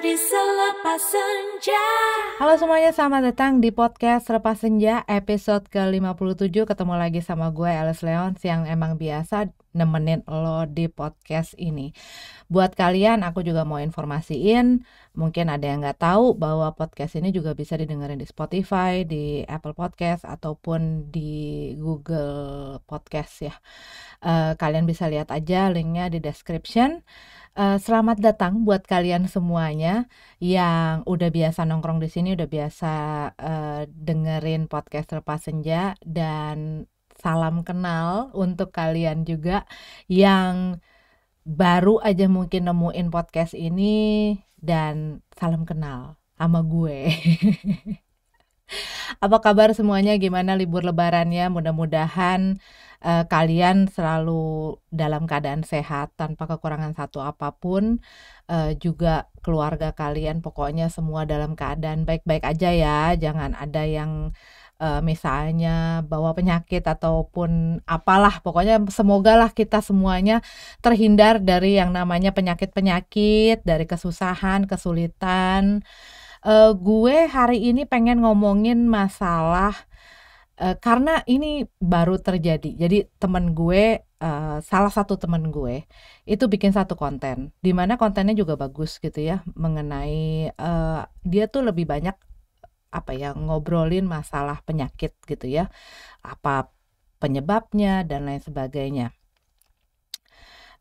hari selepas senja Halo semuanya, selamat datang di podcast Selepas Senja episode ke-57 Ketemu lagi sama gue Alice Leon yang emang biasa nemenin lo di podcast ini Buat kalian aku juga mau informasiin Mungkin ada yang nggak tahu bahwa podcast ini juga bisa didengerin di Spotify, di Apple Podcast ataupun di Google Podcast ya uh, Kalian bisa lihat aja linknya di description Uh, selamat datang buat kalian semuanya yang udah biasa nongkrong di sini, udah biasa uh, dengerin podcast Lepas Senja dan salam kenal untuk kalian juga yang baru aja mungkin nemuin podcast ini dan salam kenal sama gue. Apa kabar semuanya? Gimana libur lebarannya? Mudah-mudahan, uh, kalian selalu dalam keadaan sehat tanpa kekurangan satu apapun pun, eh, juga keluarga kalian pokoknya semua dalam keadaan baik-baik aja ya, jangan ada yang, uh, misalnya bawa penyakit ataupun apalah, pokoknya semoga lah kita semuanya terhindar dari yang namanya penyakit-penyakit, dari kesusahan, kesulitan. Uh, gue hari ini pengen ngomongin masalah uh, karena ini baru terjadi. Jadi temen gue uh, salah satu temen gue itu bikin satu konten, dimana kontennya juga bagus gitu ya, mengenai uh, dia tuh lebih banyak apa ya ngobrolin masalah penyakit gitu ya, apa penyebabnya dan lain sebagainya.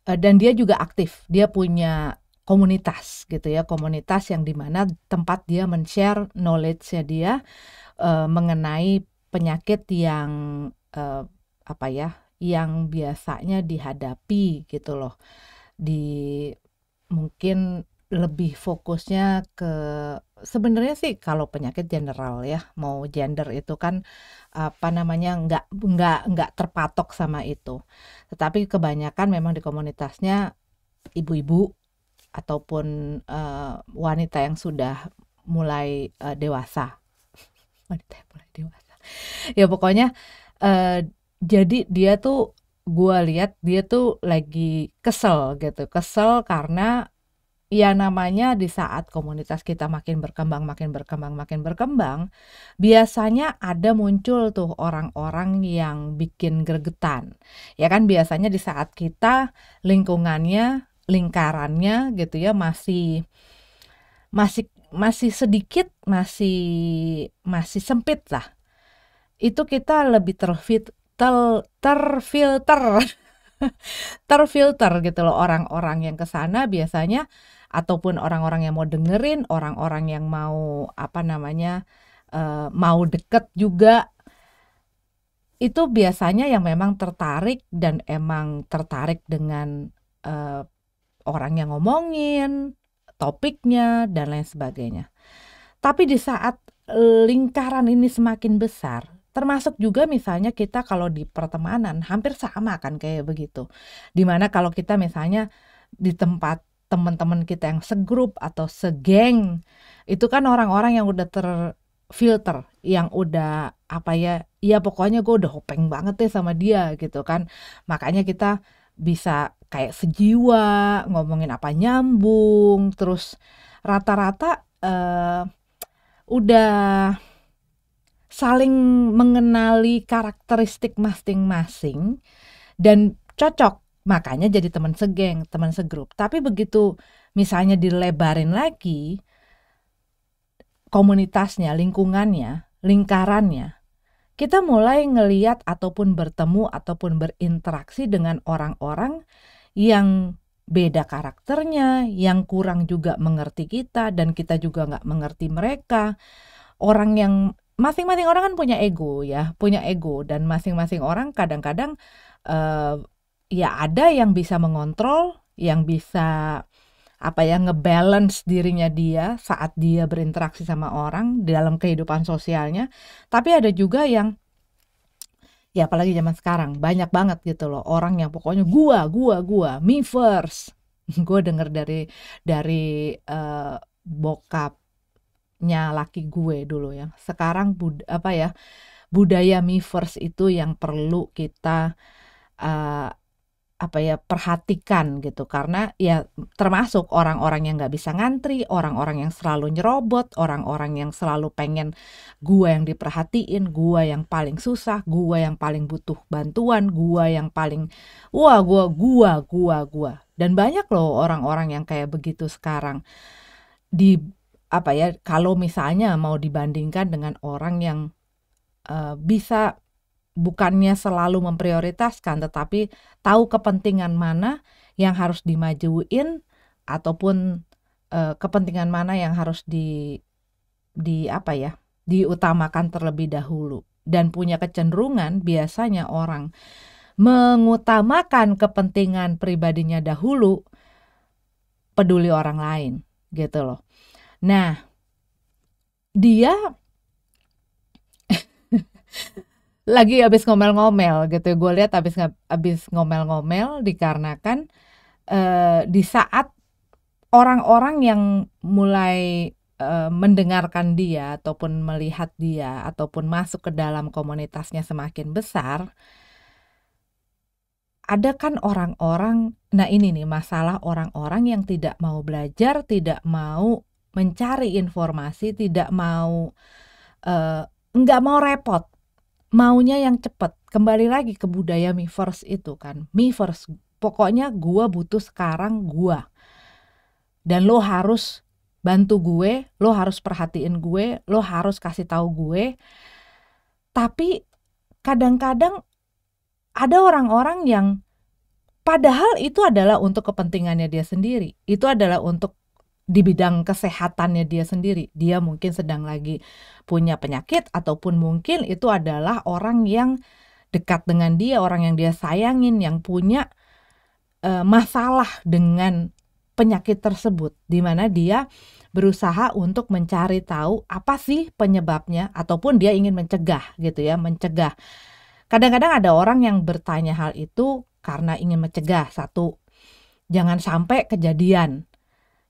dan dia juga aktif, dia punya komunitas gitu ya komunitas yang dimana tempat dia men-share knowledge-nya dia uh, mengenai penyakit yang uh, apa ya yang biasanya dihadapi gitu loh di mungkin lebih fokusnya ke sebenarnya sih kalau penyakit general ya mau gender itu kan apa namanya nggak nggak nggak terpatok sama itu tetapi kebanyakan memang di komunitasnya ibu-ibu ataupun uh, wanita yang sudah mulai uh, dewasa wanita yang mulai dewasa ya pokoknya uh, jadi dia tuh gue lihat dia tuh lagi kesel gitu kesel karena ya namanya di saat komunitas kita makin berkembang makin berkembang makin berkembang biasanya ada muncul tuh orang-orang yang bikin gregetan ya kan biasanya di saat kita lingkungannya lingkarannya gitu ya masih masih masih sedikit masih masih sempit lah itu kita lebih terfit ter, terfilter terfilter gitu loh orang-orang yang kesana biasanya ataupun orang-orang yang mau dengerin orang-orang yang mau apa namanya eh, mau deket juga itu biasanya yang memang tertarik dan emang tertarik dengan uh, orang yang ngomongin, topiknya, dan lain sebagainya. Tapi di saat lingkaran ini semakin besar, termasuk juga misalnya kita kalau di pertemanan hampir sama kan kayak begitu. Dimana kalau kita misalnya di tempat teman-teman kita yang segrup atau segeng itu kan orang-orang yang udah terfilter yang udah apa ya ya pokoknya gue udah hopeng banget deh sama dia gitu kan makanya kita bisa kayak sejiwa, ngomongin apa nyambung, terus rata-rata uh, udah saling mengenali karakteristik masing-masing dan cocok. Makanya jadi teman segeng, teman segrup. Tapi begitu misalnya dilebarin lagi komunitasnya, lingkungannya, lingkarannya, kita mulai ngeliat ataupun bertemu ataupun berinteraksi dengan orang-orang yang beda karakternya, yang kurang juga mengerti kita dan kita juga nggak mengerti mereka. Orang yang masing-masing orang kan punya ego ya, punya ego dan masing-masing orang kadang-kadang uh, ya ada yang bisa mengontrol, yang bisa apa ya ngebalance dirinya dia saat dia berinteraksi sama orang dalam kehidupan sosialnya, tapi ada juga yang ya apalagi zaman sekarang banyak banget gitu loh orang yang pokoknya gua gua gua me first gue denger dari dari uh, bokapnya laki gue dulu ya sekarang bud apa ya budaya me first itu yang perlu kita uh, apa ya perhatikan gitu karena ya termasuk orang-orang yang nggak bisa ngantri, orang-orang yang selalu nyerobot, orang-orang yang selalu pengen gua yang diperhatiin, gua yang paling susah, gua yang paling butuh bantuan, gua yang paling wah gua gua gua gua dan banyak loh orang-orang yang kayak begitu sekarang di apa ya kalau misalnya mau dibandingkan dengan orang yang uh, bisa bukannya selalu memprioritaskan tetapi tahu kepentingan mana yang harus dimajuin ataupun eh, kepentingan mana yang harus di di apa ya diutamakan terlebih dahulu dan punya kecenderungan biasanya orang mengutamakan kepentingan pribadinya dahulu peduli orang lain gitu loh. Nah, dia lagi habis ngomel-ngomel gitu. Ya. Gue lihat habis habis ngomel-ngomel dikarenakan uh, di saat orang-orang yang mulai eh, mendengarkan dia ataupun melihat dia ataupun masuk ke dalam komunitasnya semakin besar ada kan orang-orang nah ini nih masalah orang-orang yang tidak mau belajar, tidak mau mencari informasi, tidak mau eh, nggak mau repot maunya yang cepat. Kembali lagi ke budaya me first itu kan. Me first. Pokoknya gua butuh sekarang gua. Dan lo harus bantu gue, lo harus perhatiin gue, lo harus kasih tahu gue. Tapi kadang-kadang ada orang-orang yang padahal itu adalah untuk kepentingannya dia sendiri. Itu adalah untuk di bidang kesehatannya dia sendiri. Dia mungkin sedang lagi punya penyakit ataupun mungkin itu adalah orang yang dekat dengan dia, orang yang dia sayangin yang punya e, masalah dengan penyakit tersebut di mana dia berusaha untuk mencari tahu apa sih penyebabnya ataupun dia ingin mencegah gitu ya, mencegah. Kadang-kadang ada orang yang bertanya hal itu karena ingin mencegah satu jangan sampai kejadian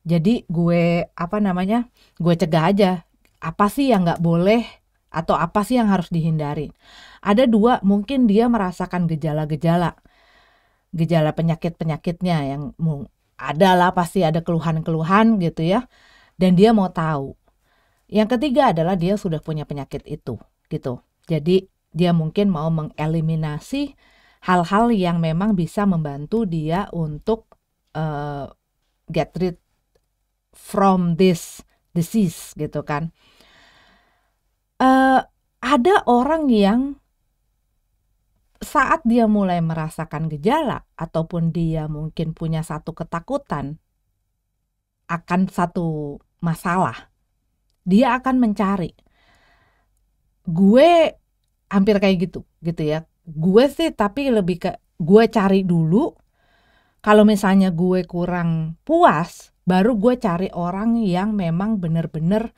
jadi gue apa namanya? Gue cegah aja. Apa sih yang nggak boleh atau apa sih yang harus dihindari? Ada dua, mungkin dia merasakan gejala-gejala. Gejala penyakit-penyakitnya yang ada lah pasti ada keluhan-keluhan gitu ya. Dan dia mau tahu. Yang ketiga adalah dia sudah punya penyakit itu gitu. Jadi dia mungkin mau mengeliminasi hal-hal yang memang bisa membantu dia untuk uh, get rid from this disease gitu kan. Uh, ada orang yang saat dia mulai merasakan gejala ataupun dia mungkin punya satu ketakutan akan satu masalah, dia akan mencari. Gue hampir kayak gitu, gitu ya. Gue sih tapi lebih ke gue cari dulu. Kalau misalnya gue kurang puas, baru gue cari orang yang memang benar-benar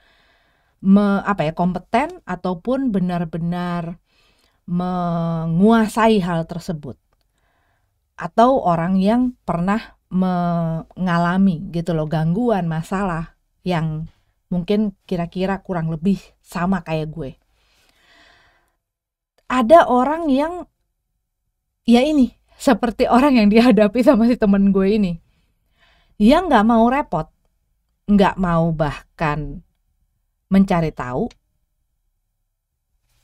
me, apa ya kompeten ataupun benar-benar menguasai hal tersebut atau orang yang pernah mengalami gitu loh gangguan masalah yang mungkin kira-kira kurang lebih sama kayak gue ada orang yang ya ini seperti orang yang dihadapi sama si temen gue ini yang nggak mau repot, nggak mau bahkan mencari tahu,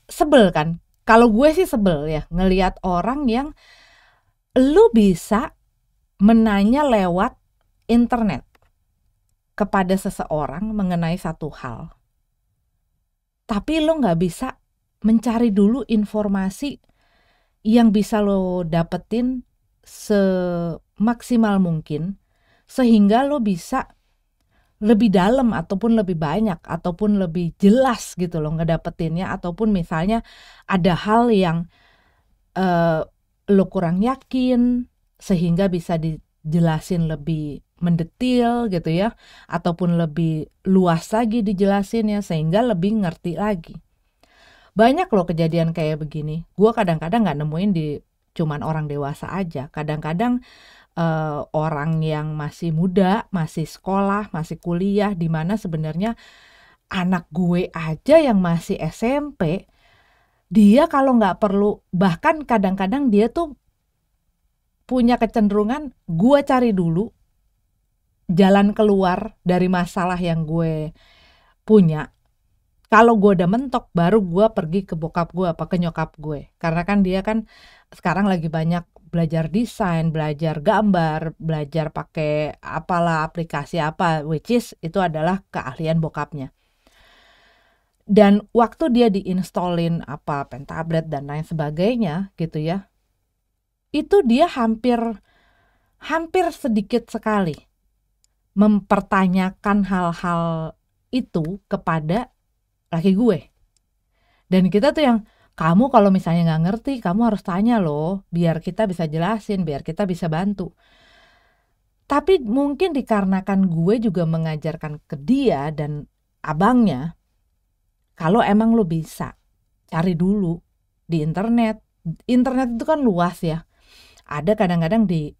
sebel kan? Kalau gue sih sebel ya ngelihat orang yang lu bisa menanya lewat internet kepada seseorang mengenai satu hal. Tapi lo nggak bisa mencari dulu informasi yang bisa lo dapetin semaksimal mungkin sehingga lo bisa lebih dalam ataupun lebih banyak ataupun lebih jelas gitu loh ngedapetinnya ataupun misalnya ada hal yang uh, lo kurang yakin sehingga bisa dijelasin lebih mendetil gitu ya ataupun lebih luas lagi dijelasinnya sehingga lebih ngerti lagi banyak loh kejadian kayak begini gue kadang-kadang nggak nemuin di cuman orang dewasa aja kadang-kadang uh, orang yang masih muda, masih sekolah, masih kuliah, di mana sebenarnya anak gue aja yang masih SMP, dia kalau nggak perlu, bahkan kadang-kadang dia tuh punya kecenderungan gue cari dulu jalan keluar dari masalah yang gue punya. Kalau gue udah mentok, baru gue pergi ke bokap gue apa ke nyokap gue. Karena kan dia kan sekarang lagi banyak belajar desain, belajar gambar, belajar pakai apalah aplikasi apa, which is itu adalah keahlian bokapnya. Dan waktu dia diinstalin apa pen tablet dan lain sebagainya gitu ya, itu dia hampir hampir sedikit sekali mempertanyakan hal-hal itu kepada laki gue. Dan kita tuh yang kamu kalau misalnya nggak ngerti, kamu harus tanya loh, biar kita bisa jelasin, biar kita bisa bantu. Tapi mungkin dikarenakan gue juga mengajarkan ke dia dan abangnya, kalau emang lo bisa, cari dulu di internet. Internet itu kan luas ya. Ada kadang-kadang di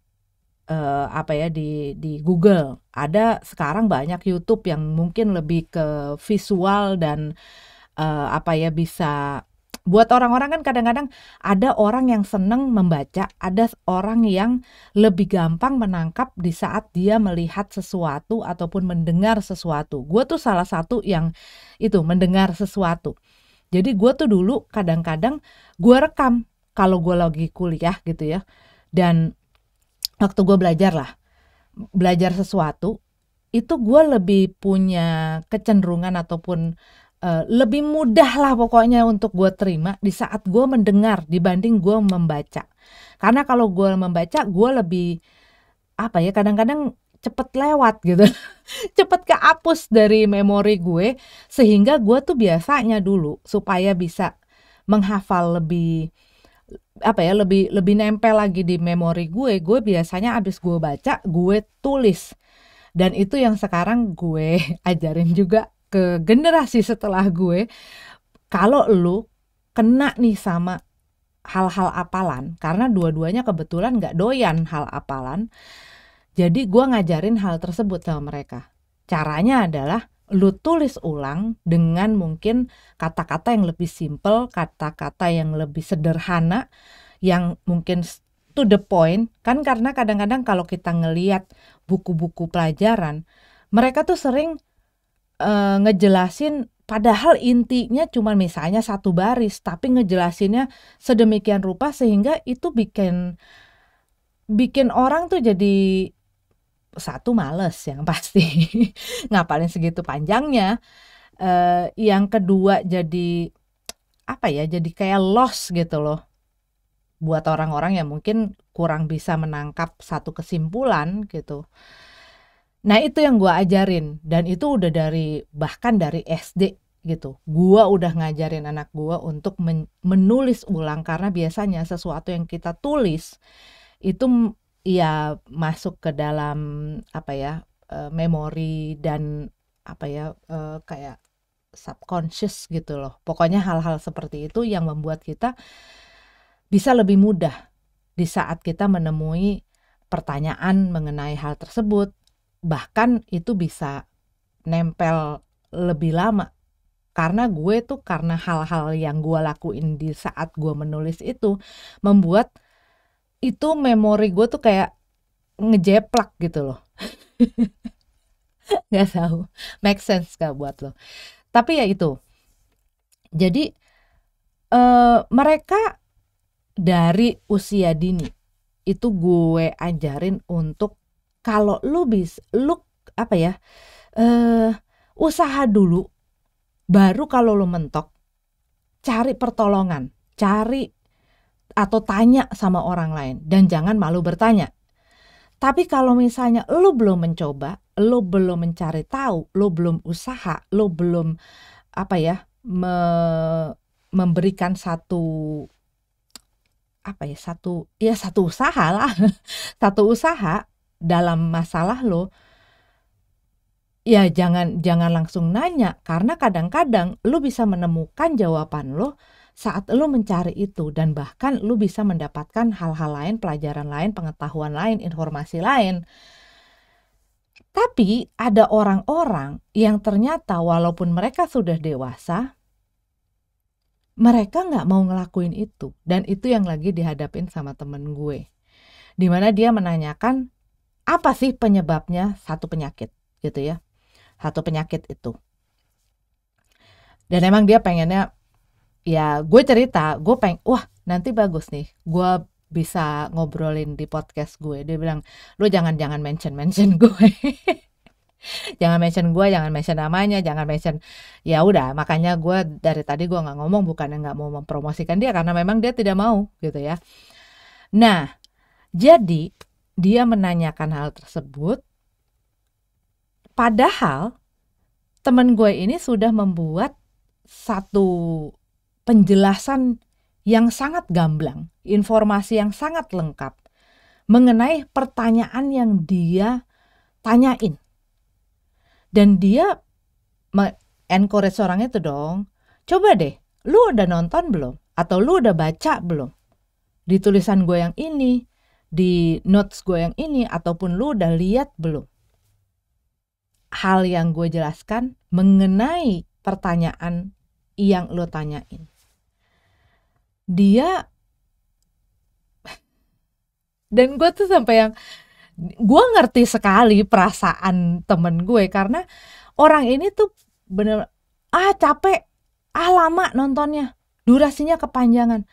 uh, apa ya di di Google. Ada sekarang banyak YouTube yang mungkin lebih ke visual dan uh, apa ya bisa buat orang-orang kan kadang-kadang ada orang yang seneng membaca, ada orang yang lebih gampang menangkap di saat dia melihat sesuatu ataupun mendengar sesuatu. Gue tuh salah satu yang itu mendengar sesuatu. Jadi gue tuh dulu kadang-kadang gue rekam kalau gue lagi kuliah gitu ya. Dan waktu gue belajar lah, belajar sesuatu itu gue lebih punya kecenderungan ataupun Eh, lebih mudah lah pokoknya untuk gue terima di saat gue mendengar dibanding gue membaca. Karena kalau gue membaca gue lebih apa ya kadang-kadang cepet lewat gitu, cepet kehapus dari memori gue sehingga gue tuh biasanya dulu supaya bisa menghafal lebih apa ya lebih lebih nempel lagi di memori gue gue biasanya abis gue baca gue tulis dan itu yang sekarang gue ajarin juga ke generasi setelah gue kalau lu kena nih sama hal-hal apalan karena dua-duanya kebetulan nggak doyan hal apalan jadi gue ngajarin hal tersebut sama mereka caranya adalah lu tulis ulang dengan mungkin kata-kata yang lebih simple kata-kata yang lebih sederhana yang mungkin to the point kan karena kadang-kadang kalau kita ngeliat buku-buku pelajaran mereka tuh sering Eh, ngejelasin padahal intinya cuma misalnya satu baris tapi ngejelasinnya sedemikian rupa sehingga itu bikin bikin orang tuh jadi satu males yang pasti ngapalin segitu panjangnya uh, yang kedua jadi apa ya jadi kayak loss gitu loh buat orang-orang yang mungkin kurang bisa menangkap satu kesimpulan gitu Nah itu yang gue ajarin dan itu udah dari bahkan dari SD gitu. gue udah ngajarin anak gue untuk men menulis ulang karena biasanya sesuatu yang kita tulis itu ya masuk ke dalam apa ya eh, memori dan apa ya eh, kayak subconscious gitu loh. Pokoknya hal-hal seperti itu yang membuat kita bisa lebih mudah di saat kita menemui pertanyaan mengenai hal tersebut bahkan itu bisa nempel lebih lama karena gue tuh karena hal-hal yang gue lakuin di saat gue menulis itu membuat itu memori gue tuh kayak ngejeplak gitu loh nggak tahu make sense gak buat lo tapi ya itu jadi uh, mereka dari usia dini itu gue ajarin untuk kalau lu bis lu apa ya uh, usaha dulu baru kalau lu mentok cari pertolongan cari atau tanya sama orang lain dan jangan malu bertanya tapi kalau misalnya lo belum mencoba, lo belum mencari tahu, lo belum usaha, lo belum apa ya me memberikan satu apa ya satu ya satu usaha lah, satu usaha dalam masalah lo, ya jangan jangan langsung nanya karena kadang-kadang lu bisa menemukan jawaban lo saat lu mencari itu dan bahkan lu bisa mendapatkan hal-hal lain, pelajaran lain, pengetahuan lain, informasi lain. Tapi ada orang-orang yang ternyata walaupun mereka sudah dewasa, mereka nggak mau ngelakuin itu. Dan itu yang lagi dihadapin sama temen gue. Dimana dia menanyakan, apa sih penyebabnya satu penyakit gitu ya satu penyakit itu dan emang dia pengennya ya gue cerita gue peng wah nanti bagus nih gue bisa ngobrolin di podcast gue dia bilang lu jangan jangan mention mention gue jangan mention gue jangan mention namanya jangan mention ya udah makanya gue dari tadi gue nggak ngomong bukan nggak mau mempromosikan dia karena memang dia tidak mau gitu ya nah jadi dia menanyakan hal tersebut. Padahal teman gue ini sudah membuat satu penjelasan yang sangat gamblang, informasi yang sangat lengkap mengenai pertanyaan yang dia tanyain. Dan dia encourage orang itu dong, coba deh, lu udah nonton belum? Atau lu udah baca belum? Di tulisan gue yang ini, di notes gue yang ini ataupun lu udah lihat belum? Hal yang gue jelaskan mengenai pertanyaan yang lu tanyain. Dia dan gue tuh sampai yang gue ngerti sekali perasaan temen gue karena orang ini tuh bener ah capek ah lama nontonnya durasinya kepanjangan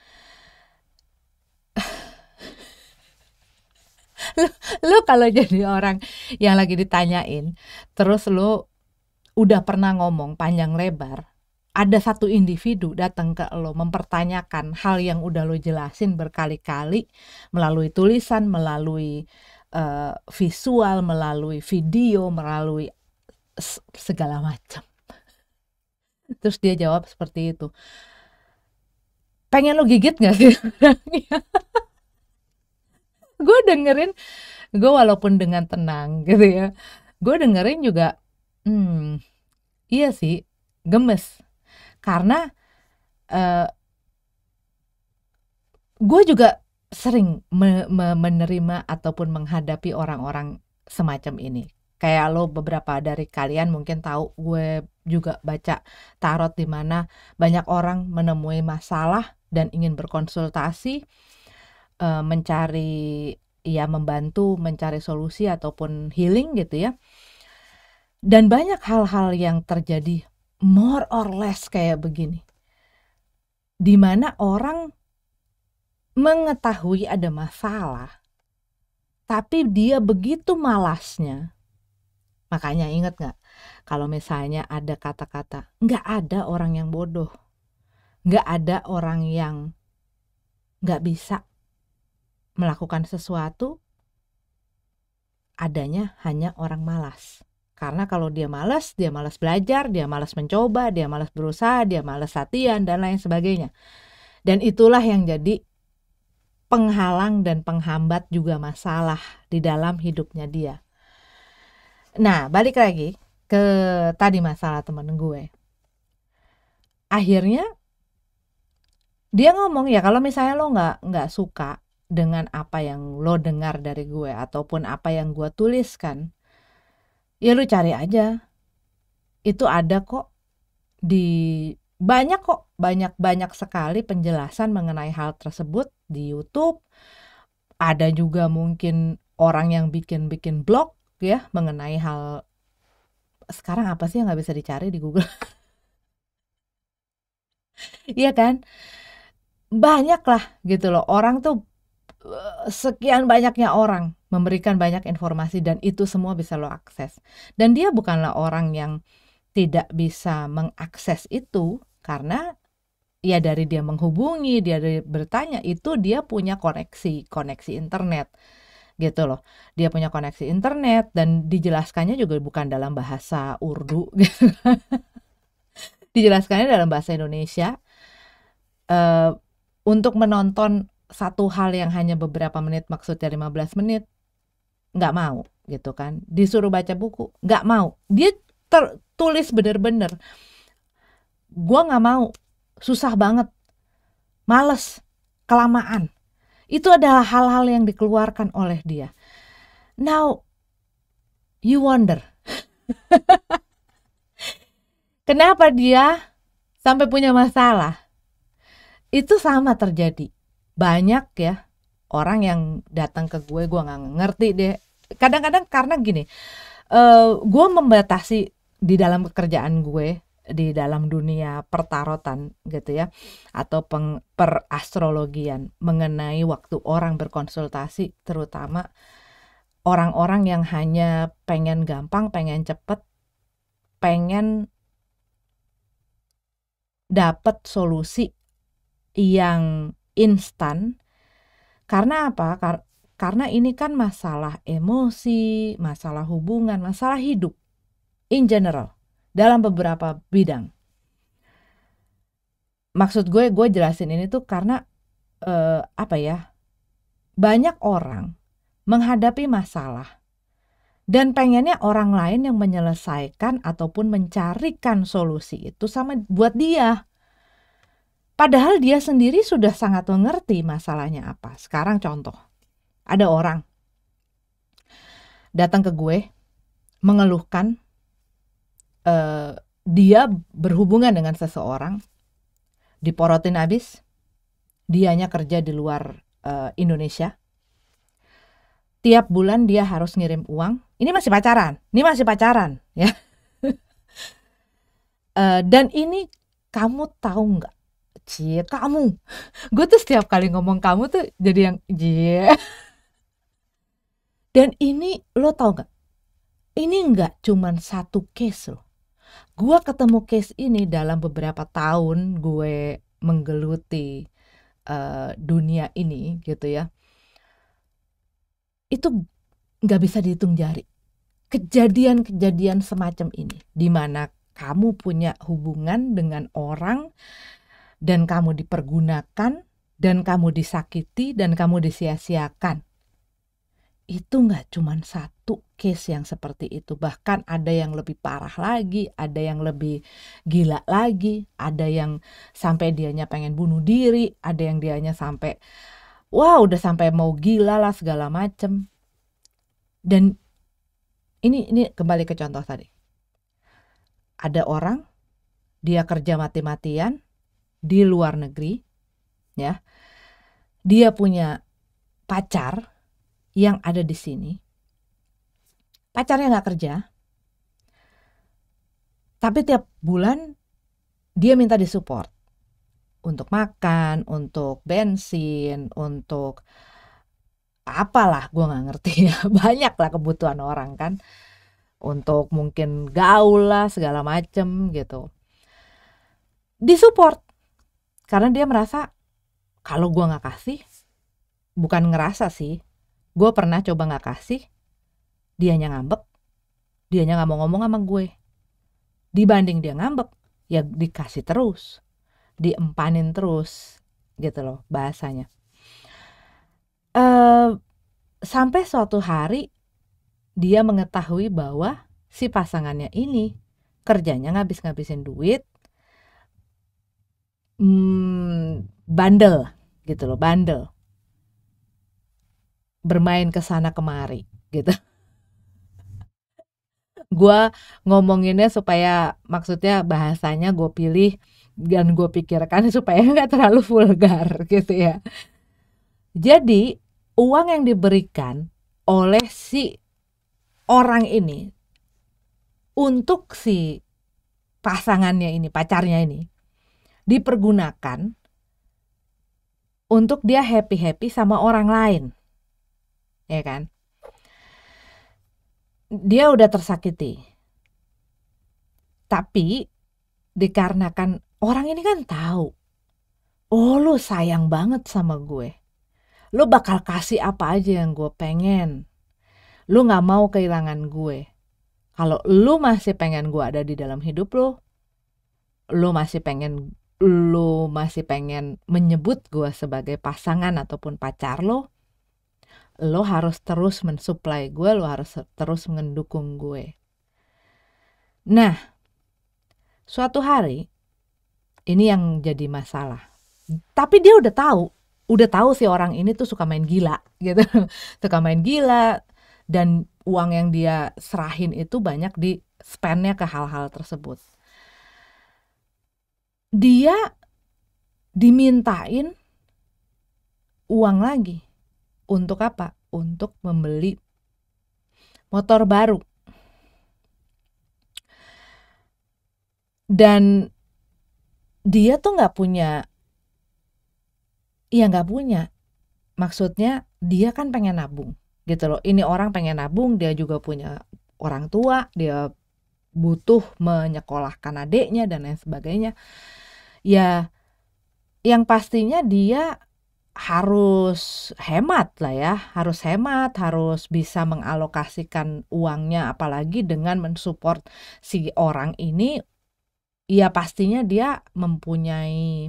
lu, lu kalau jadi orang yang lagi ditanyain terus lu udah pernah ngomong panjang lebar ada satu individu datang ke lo mempertanyakan hal yang udah lo jelasin berkali-kali melalui tulisan, melalui uh, visual, melalui video, melalui segala macam. Terus dia jawab seperti itu. Pengen lo gigit gak sih? gue dengerin gue walaupun dengan tenang gitu ya gue dengerin juga hmm iya sih gemes karena uh, eh, gue juga sering me me menerima ataupun menghadapi orang-orang semacam ini kayak lo beberapa dari kalian mungkin tahu gue juga baca tarot di mana banyak orang menemui masalah dan ingin berkonsultasi uh, mencari ya membantu mencari solusi ataupun healing gitu ya. Dan banyak hal-hal yang terjadi more or less kayak begini. Di mana orang mengetahui ada masalah tapi dia begitu malasnya. Makanya ingat nggak? Kalau misalnya ada kata-kata, nggak ada orang yang bodoh. Nggak ada orang yang nggak bisa melakukan sesuatu adanya hanya orang malas. Karena kalau dia malas, dia malas belajar, dia malas mencoba, dia malas berusaha, dia malas latihan dan lain sebagainya. Dan itulah yang jadi penghalang dan penghambat juga masalah di dalam hidupnya dia. Nah, balik lagi ke tadi masalah temen gue. Akhirnya dia ngomong ya kalau misalnya lo nggak nggak suka dengan apa yang lo dengar dari gue ataupun apa yang gue tuliskan, ya lo cari aja. Itu ada kok di banyak kok, banyak-banyak sekali penjelasan mengenai hal tersebut di YouTube. Ada juga mungkin orang yang bikin-bikin blog ya mengenai hal sekarang apa sih yang nggak bisa dicari di Google? Iya kan? Banyak lah gitu loh. Orang tuh sekian banyaknya orang memberikan banyak informasi dan itu semua bisa lo akses. Dan dia bukanlah orang yang tidak bisa mengakses itu karena ya dari dia menghubungi, dia dari bertanya itu dia punya koneksi, koneksi internet gitu loh. Dia punya koneksi internet dan dijelaskannya juga bukan dalam bahasa Urdu gitu. Kan. dijelaskannya dalam bahasa Indonesia. Uh, untuk menonton satu hal yang hanya beberapa menit maksudnya 15 menit nggak mau gitu kan disuruh baca buku nggak mau dia tertulis bener-bener gue nggak mau susah banget males kelamaan itu adalah hal-hal yang dikeluarkan oleh dia now you wonder kenapa dia sampai punya masalah itu sama terjadi banyak ya orang yang datang ke gue gue nggak ngerti deh kadang-kadang karena gini uh, gue membatasi di dalam pekerjaan gue di dalam dunia pertarotan gitu ya atau peng, per astrologian mengenai waktu orang berkonsultasi terutama orang-orang yang hanya pengen gampang, pengen cepet, pengen dapat solusi yang instan. Karena apa? Kar karena ini kan masalah emosi, masalah hubungan, masalah hidup in general dalam beberapa bidang. Maksud gue, gue jelasin ini tuh karena uh, apa ya? Banyak orang menghadapi masalah dan pengennya orang lain yang menyelesaikan ataupun mencarikan solusi itu sama buat dia. Padahal dia sendiri sudah sangat mengerti masalahnya apa. Sekarang contoh, ada orang datang ke gue mengeluhkan uh, dia berhubungan dengan seseorang, diporotin abis, dianya kerja di luar uh, Indonesia. Tiap bulan dia harus ngirim uang. Ini masih pacaran, ini masih pacaran, ya. uh, dan ini kamu tahu nggak? Cie, kamu. Gue tuh setiap kali ngomong kamu tuh jadi yang cie. Dan ini lo tau gak? Ini nggak cuman satu case loh. Gue ketemu case ini dalam beberapa tahun gue menggeluti uh, dunia ini gitu ya. Itu nggak bisa dihitung jari. Kejadian-kejadian semacam ini. Dimana kamu punya hubungan dengan orang dan kamu dipergunakan dan kamu disakiti dan kamu disia-siakan. Itu nggak cuma satu case yang seperti itu. Bahkan ada yang lebih parah lagi, ada yang lebih gila lagi, ada yang sampai dianya pengen bunuh diri, ada yang dianya sampai wah wow, udah sampai mau gila lah segala macem. Dan ini ini kembali ke contoh tadi. Ada orang dia kerja mati-matian, di luar negeri, ya, dia punya pacar yang ada di sini, pacarnya nggak kerja, tapi tiap bulan dia minta disupport untuk makan, untuk bensin, untuk apalah gue nggak ngerti ya banyak lah kebutuhan orang kan untuk mungkin gaul lah segala macem gitu disupport karena dia merasa kalau gue nggak kasih, bukan ngerasa sih, gue pernah coba nggak kasih, dianya ngambek, dianya nggak mau ngomong sama gue. Dibanding dia ngambek, ya dikasih terus, diempanin terus, gitu loh bahasanya. Uh, sampai suatu hari dia mengetahui bahwa si pasangannya ini kerjanya ngabis-ngabisin duit hmm, bandel gitu loh, bandel. Bermain ke sana kemari gitu. Gua ngomonginnya supaya maksudnya bahasanya gue pilih dan gue pikirkan supaya nggak terlalu vulgar gitu ya. Jadi uang yang diberikan oleh si orang ini untuk si pasangannya ini, pacarnya ini dipergunakan untuk dia happy-happy sama orang lain. Ya kan? Dia udah tersakiti. Tapi dikarenakan orang ini kan tahu. Oh, lu sayang banget sama gue. Lu bakal kasih apa aja yang gue pengen. Lu gak mau kehilangan gue. Kalau lu masih pengen gue ada di dalam hidup lu, lu masih pengen lo masih pengen menyebut gue sebagai pasangan ataupun pacar lo, lo harus terus mensuplai gue, lo harus terus mendukung gue. Nah, suatu hari ini yang jadi masalah. Tapi dia udah tahu, udah tahu sih orang ini tuh suka main gila gitu, suka main gila dan uang yang dia serahin itu banyak di spendnya ke hal-hal tersebut dia dimintain uang lagi. Untuk apa? Untuk membeli motor baru. Dan dia tuh nggak punya, ya nggak punya. Maksudnya dia kan pengen nabung gitu loh. Ini orang pengen nabung, dia juga punya orang tua, dia butuh menyekolahkan adiknya dan lain sebagainya. Ya yang pastinya dia harus hemat lah ya, harus hemat, harus bisa mengalokasikan uangnya apalagi dengan mensupport si orang ini ya pastinya dia mempunyai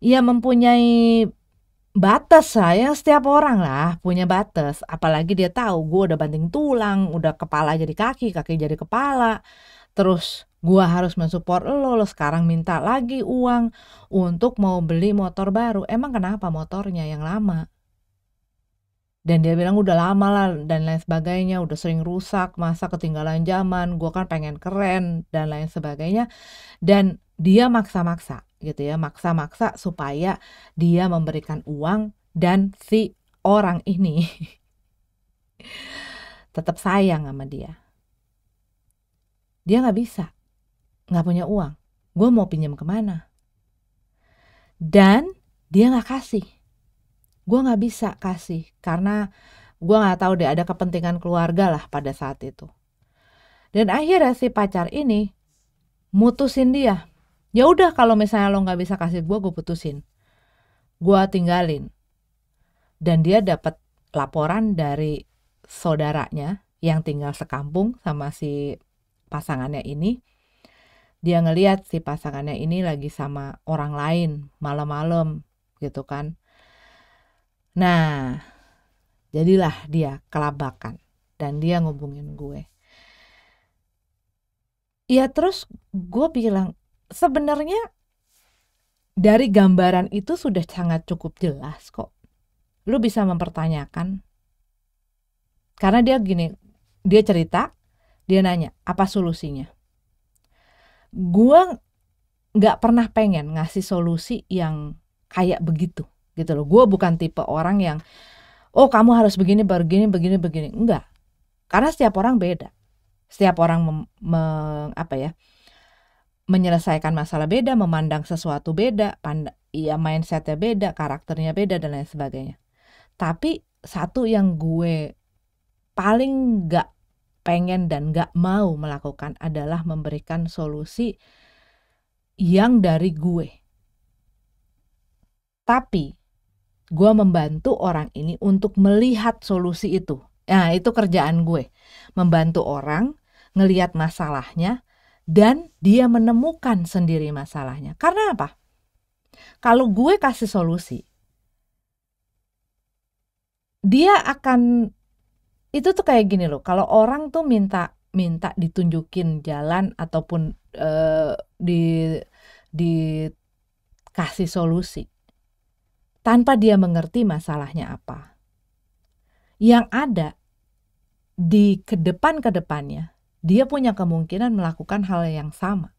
ya mempunyai batas saya setiap orang lah punya batas apalagi dia tahu gue udah banting tulang udah kepala jadi kaki kaki jadi kepala terus gue harus mensupport lo lo sekarang minta lagi uang untuk mau beli motor baru emang kenapa motornya yang lama dan dia bilang udah lama lah dan lain sebagainya udah sering rusak masa ketinggalan zaman gue kan pengen keren dan lain sebagainya dan dia maksa-maksa gitu ya, maksa-maksa supaya dia memberikan uang dan si orang ini tetap sayang sama dia. Dia nggak bisa, nggak punya uang. Gue mau pinjam kemana? Dan dia nggak kasih. Gue nggak bisa kasih karena gue nggak tahu deh ada kepentingan keluarga lah pada saat itu. Dan akhirnya si pacar ini mutusin dia ya udah kalau misalnya lo nggak bisa kasih gue gue putusin gue tinggalin dan dia dapat laporan dari saudaranya yang tinggal sekampung sama si pasangannya ini dia ngeliat si pasangannya ini lagi sama orang lain malam-malam gitu kan nah jadilah dia kelabakan dan dia ngubungin gue ya terus gue bilang sebenarnya dari gambaran itu sudah sangat cukup jelas kok. Lu bisa mempertanyakan. Karena dia gini, dia cerita, dia nanya, apa solusinya? Gua nggak pernah pengen ngasih solusi yang kayak begitu gitu loh. Gue bukan tipe orang yang, oh kamu harus begini, begini, begini, begini. Enggak. Karena setiap orang beda. Setiap orang mem, mem, apa ya, menyelesaikan masalah beda, memandang sesuatu beda, pand ya mindsetnya beda, karakternya beda dan lain sebagainya. Tapi satu yang gue paling gak pengen dan gak mau melakukan adalah memberikan solusi yang dari gue. Tapi gue membantu orang ini untuk melihat solusi itu. Nah itu kerjaan gue. Membantu orang ngeliat masalahnya, dan dia menemukan sendiri masalahnya. Karena apa? Kalau gue kasih solusi, dia akan itu tuh kayak gini loh. Kalau orang tuh minta minta ditunjukin jalan ataupun uh, di di kasih solusi tanpa dia mengerti masalahnya apa. Yang ada di kedepan kedepannya dia punya kemungkinan melakukan hal yang sama.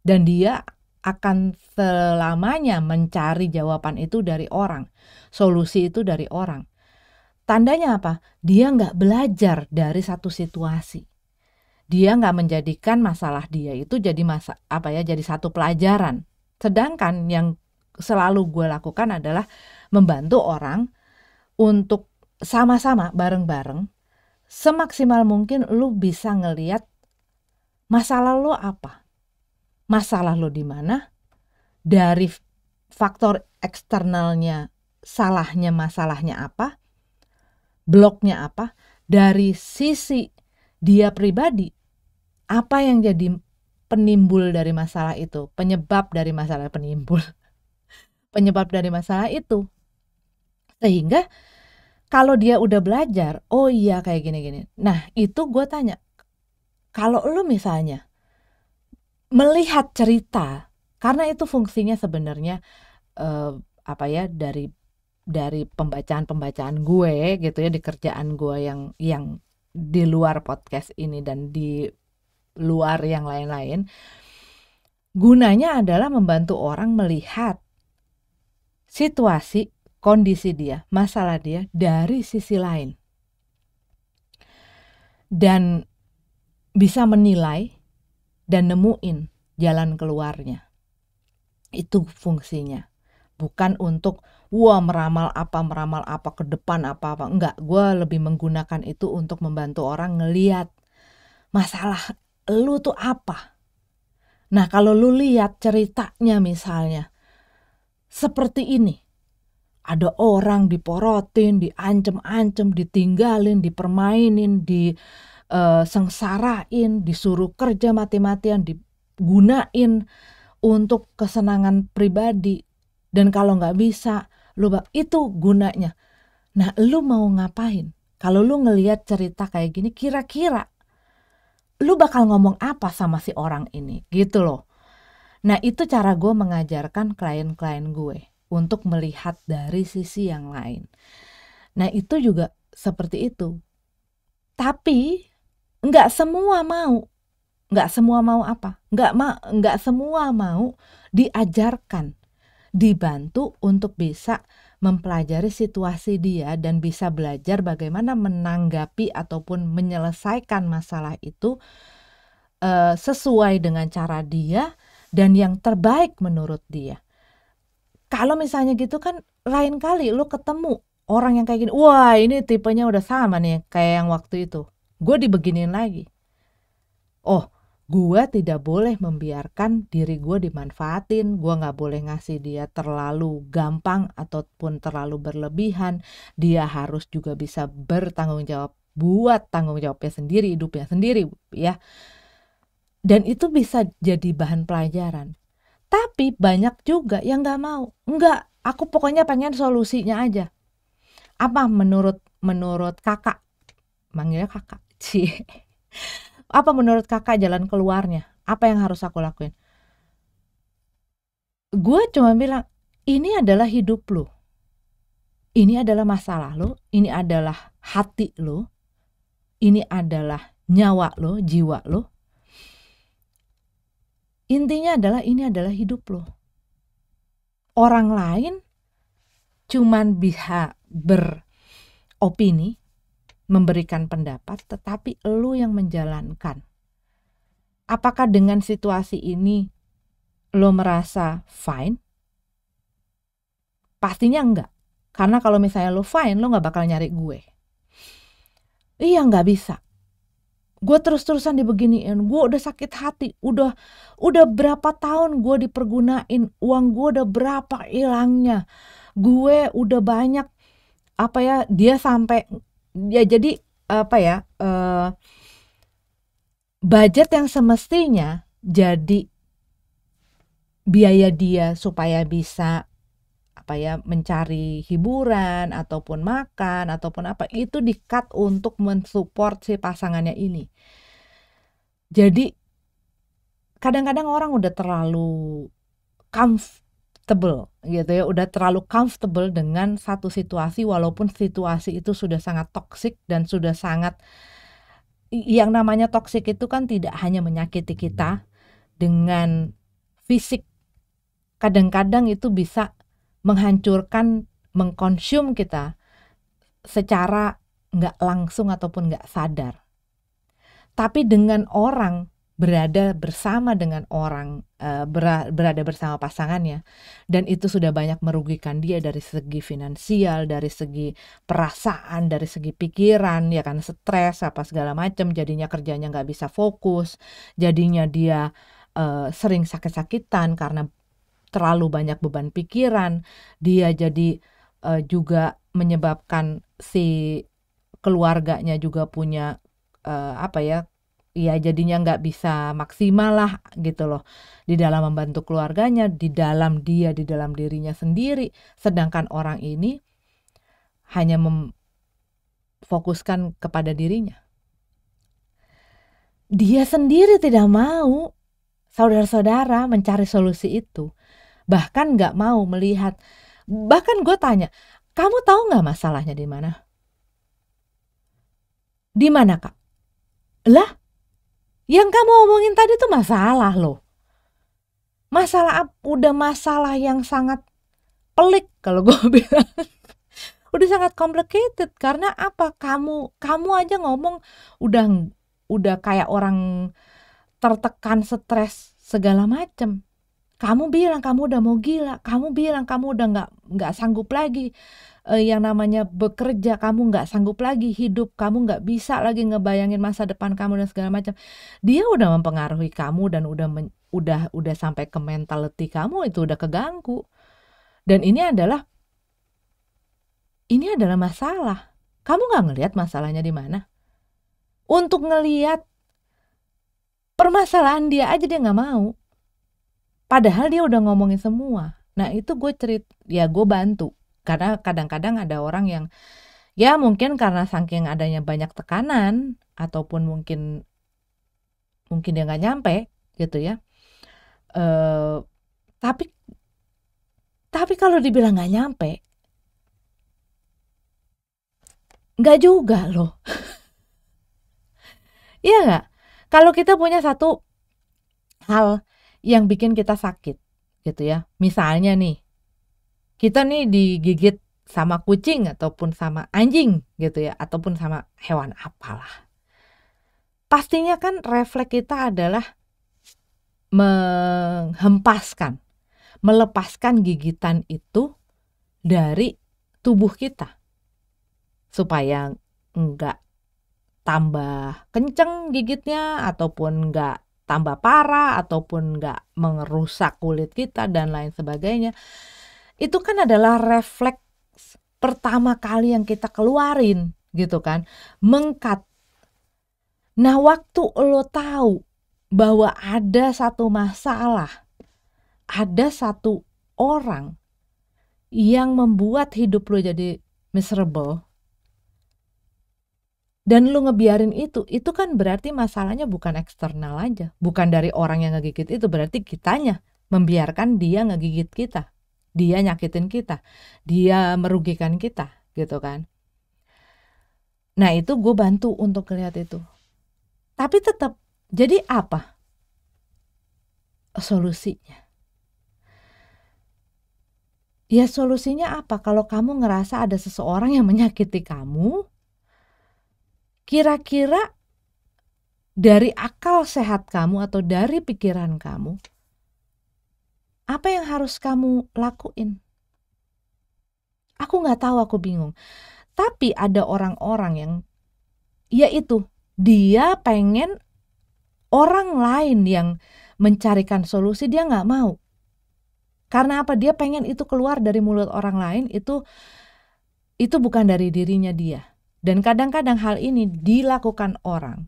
Dan dia akan selamanya mencari jawaban itu dari orang, solusi itu dari orang. Tandanya apa? Dia nggak belajar dari satu situasi. Dia nggak menjadikan masalah dia itu jadi masa apa ya? Jadi satu pelajaran. Sedangkan yang selalu gue lakukan adalah membantu orang untuk sama-sama bareng-bareng semaksimal mungkin lu bisa ngeliat masalah lu apa. Masalah lu di mana? Dari faktor eksternalnya salahnya masalahnya apa? Bloknya apa? Dari sisi dia pribadi apa yang jadi penimbul dari masalah itu, penyebab dari masalah penimbul. Penyebab dari masalah itu. Sehingga kalau dia udah belajar, oh iya kayak gini-gini. Nah, itu gue tanya, kalau lu misalnya melihat cerita, karena itu fungsinya sebenarnya eh, apa ya dari dari pembacaan-pembacaan gue gitu ya di kerjaan gue yang yang di luar podcast ini dan di luar yang lain-lain. Gunanya adalah membantu orang melihat situasi kondisi dia, masalah dia dari sisi lain. Dan bisa menilai dan nemuin jalan keluarnya. Itu fungsinya. Bukan untuk wah meramal apa meramal apa ke depan apa apa enggak gue lebih menggunakan itu untuk membantu orang ngeliat masalah lu tuh apa nah kalau lu lihat ceritanya misalnya seperti ini ada orang diporotin, diancem-ancem, ditinggalin, dipermainin, disengsarain, eh, disuruh kerja mati-matian, digunain untuk kesenangan pribadi. Dan kalau nggak bisa, lu itu gunanya. Nah, lu mau ngapain? Kalau lu ngelihat cerita kayak gini, kira-kira lu bakal ngomong apa sama si orang ini, gitu loh. Nah, itu cara gue mengajarkan klien-klien gue untuk melihat dari sisi yang lain. Nah, itu juga seperti itu. Tapi nggak semua mau, nggak semua mau apa, nggak ma nggak semua mau diajarkan, dibantu untuk bisa mempelajari situasi dia dan bisa belajar bagaimana menanggapi ataupun menyelesaikan masalah itu uh, sesuai dengan cara dia dan yang terbaik menurut dia kalau misalnya gitu kan lain kali lo ketemu orang yang kayak gini wah ini tipenya udah sama nih kayak yang waktu itu gue dibeginin lagi oh gue tidak boleh membiarkan diri gue dimanfaatin gue nggak boleh ngasih dia terlalu gampang ataupun terlalu berlebihan dia harus juga bisa bertanggung jawab buat tanggung jawabnya sendiri hidupnya sendiri ya dan itu bisa jadi bahan pelajaran tapi banyak juga yang nggak mau. Nggak, aku pokoknya pengen solusinya aja. Apa menurut menurut kakak? Manggilnya kakak. Cie. Apa menurut kakak jalan keluarnya? Apa yang harus aku lakuin? Gue cuma bilang, ini adalah hidup lu. Ini adalah masalah lu, ini adalah hati lu, ini adalah nyawa lo, jiwa lo. Intinya adalah ini adalah hidup lo. Orang lain cuman bisa beropini, memberikan pendapat, tetapi lo yang menjalankan. Apakah dengan situasi ini lo merasa fine? Pastinya enggak. Karena kalau misalnya lo fine, lo nggak bakal nyari gue. Iya nggak bisa gue terus-terusan dibeginiin gue udah sakit hati udah udah berapa tahun gue dipergunain uang gue udah berapa hilangnya gue udah banyak apa ya dia sampai ya jadi apa ya uh, budget yang semestinya jadi biaya dia supaya bisa apa ya mencari hiburan ataupun makan ataupun apa itu di cut untuk mensupport si pasangannya ini. Jadi kadang-kadang orang udah terlalu comfortable gitu ya, udah terlalu comfortable dengan satu situasi walaupun situasi itu sudah sangat toksik dan sudah sangat yang namanya toksik itu kan tidak hanya menyakiti kita dengan fisik kadang-kadang itu bisa menghancurkan, mengkonsum kita secara nggak langsung ataupun nggak sadar. Tapi dengan orang berada bersama dengan orang eh, berada bersama pasangannya dan itu sudah banyak merugikan dia dari segi finansial, dari segi perasaan, dari segi pikiran ya kan stres apa segala macam jadinya kerjanya nggak bisa fokus, jadinya dia uh, sering sakit-sakitan karena terlalu banyak beban pikiran, dia jadi uh, juga menyebabkan si keluarganya juga punya uh, apa ya ya jadinya nggak bisa maksimal lah gitu loh di dalam membantu keluarganya di dalam dia di dalam dirinya sendiri sedangkan orang ini hanya memfokuskan kepada dirinya dia sendiri tidak mau saudara-saudara mencari solusi itu bahkan nggak mau melihat. Bahkan gue tanya, kamu tahu nggak masalahnya di mana? Di mana kak? Lah, yang kamu omongin tadi tuh masalah loh. Masalah udah masalah yang sangat pelik kalau gue bilang. udah sangat complicated karena apa kamu kamu aja ngomong udah udah kayak orang tertekan stres segala macem kamu bilang kamu udah mau gila, kamu bilang kamu udah nggak nggak sanggup lagi eh, yang namanya bekerja, kamu nggak sanggup lagi hidup, kamu nggak bisa lagi ngebayangin masa depan kamu dan segala macam. Dia udah mempengaruhi kamu dan udah men, udah udah sampai ke mentality kamu itu udah keganggu. Dan ini adalah ini adalah masalah. Kamu nggak ngelihat masalahnya di mana? Untuk ngelihat permasalahan dia aja dia nggak mau Padahal dia udah ngomongin semua. Nah itu gue cerit, ya gue bantu. Karena kadang-kadang ada orang yang ya mungkin karena saking adanya banyak tekanan ataupun mungkin mungkin dia nggak nyampe gitu ya. Uh, tapi tapi kalau dibilang nggak nyampe, nggak juga loh. Iya nggak? Kalau kita punya satu hal yang bikin kita sakit gitu ya. Misalnya nih, kita nih digigit sama kucing ataupun sama anjing gitu ya, ataupun sama hewan apalah. Pastinya kan refleks kita adalah menghempaskan, melepaskan gigitan itu dari tubuh kita supaya enggak tambah kenceng gigitnya ataupun enggak tambah parah ataupun nggak merusak kulit kita dan lain sebagainya itu kan adalah refleks pertama kali yang kita keluarin gitu kan mengkat nah waktu lo tahu bahwa ada satu masalah ada satu orang yang membuat hidup lo jadi miserable dan lu ngebiarin itu, itu kan berarti masalahnya bukan eksternal aja, bukan dari orang yang ngegigit itu, berarti kitanya membiarkan dia ngegigit kita, dia nyakitin kita, dia merugikan kita, gitu kan. Nah itu gue bantu untuk lihat itu. Tapi tetap, jadi apa solusinya? Ya solusinya apa? Kalau kamu ngerasa ada seseorang yang menyakiti kamu, kira-kira dari akal sehat kamu atau dari pikiran kamu, apa yang harus kamu lakuin? Aku nggak tahu, aku bingung. Tapi ada orang-orang yang, yaitu dia pengen orang lain yang mencarikan solusi, dia nggak mau. Karena apa? Dia pengen itu keluar dari mulut orang lain, itu itu bukan dari dirinya dia dan kadang-kadang hal ini dilakukan orang.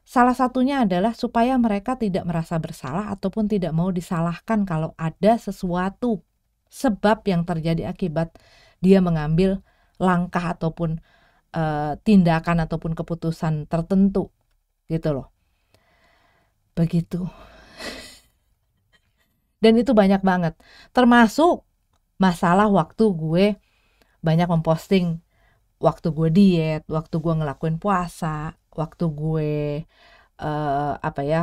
Salah satunya adalah supaya mereka tidak merasa bersalah ataupun tidak mau disalahkan kalau ada sesuatu sebab yang terjadi akibat dia mengambil langkah ataupun e, tindakan ataupun keputusan tertentu gitu loh. Begitu. Dan itu banyak banget. Termasuk masalah waktu gue banyak memposting waktu gue diet, waktu gue ngelakuin puasa, waktu gue uh, apa ya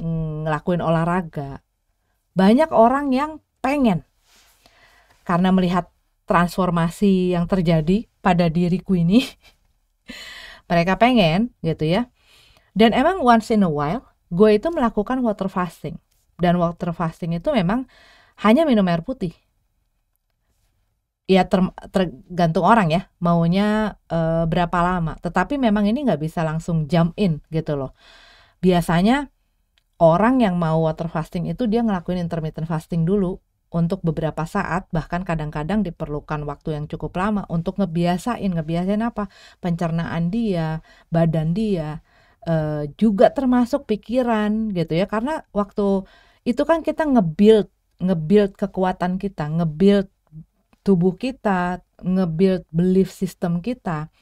ngelakuin olahraga, banyak orang yang pengen karena melihat transformasi yang terjadi pada diriku ini, mereka pengen gitu ya. Dan emang once in a while, gue itu melakukan water fasting dan water fasting itu memang hanya minum air putih ya ter, tergantung orang ya maunya e, berapa lama tetapi memang ini nggak bisa langsung jump in gitu loh biasanya orang yang mau water fasting itu dia ngelakuin intermittent fasting dulu untuk beberapa saat bahkan kadang-kadang diperlukan waktu yang cukup lama untuk ngebiasain ngebiasain apa pencernaan dia badan dia e, juga termasuk pikiran gitu ya karena waktu itu kan kita ngebuild ngebuild kekuatan kita ngebuild tubuh kita, nge-build belief system kita.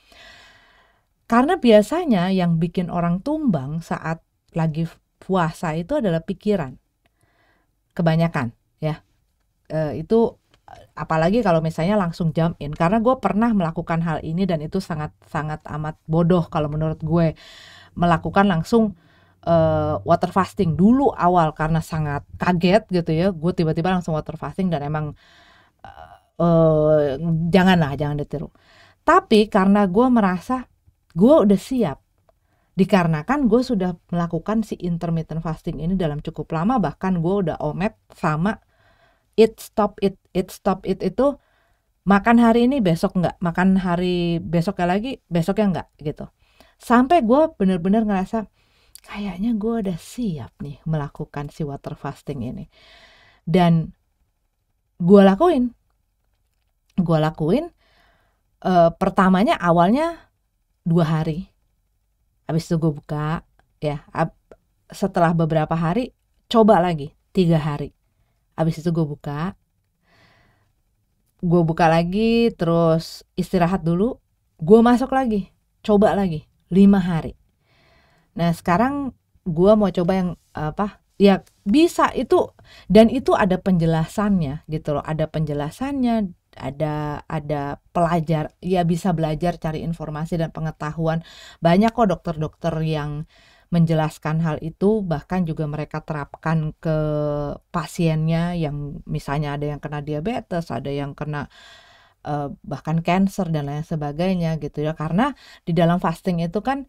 Karena biasanya yang bikin orang tumbang saat lagi puasa itu adalah pikiran. Kebanyakan ya. E, itu apalagi kalau misalnya langsung jump in karena gue pernah melakukan hal ini dan itu sangat sangat amat bodoh kalau menurut gue melakukan langsung uh, water fasting dulu awal karena sangat kaget gitu ya gue tiba-tiba langsung water fasting dan emang uh, janganlah jangan ditiru tapi karena gue merasa gue udah siap dikarenakan gue sudah melakukan si intermittent fasting ini dalam cukup lama bahkan gue udah omet sama it stop it it stop it itu makan hari ini besok nggak makan hari besoknya lagi besoknya nggak gitu sampai gue bener-bener ngerasa kayaknya gue udah siap nih melakukan si water fasting ini dan gue lakuin gue lakuin e, pertamanya awalnya dua hari habis itu gue buka ya ab, setelah beberapa hari coba lagi tiga hari habis itu gue buka gue buka lagi terus istirahat dulu gue masuk lagi coba lagi lima hari nah sekarang gue mau coba yang apa ya bisa itu dan itu ada penjelasannya gitu loh ada penjelasannya ada ada pelajar ya bisa belajar cari informasi dan pengetahuan banyak kok dokter-dokter yang menjelaskan hal itu bahkan juga mereka terapkan ke pasiennya yang misalnya ada yang kena diabetes ada yang kena uh, bahkan cancer dan lain sebagainya gitu ya karena di dalam fasting itu kan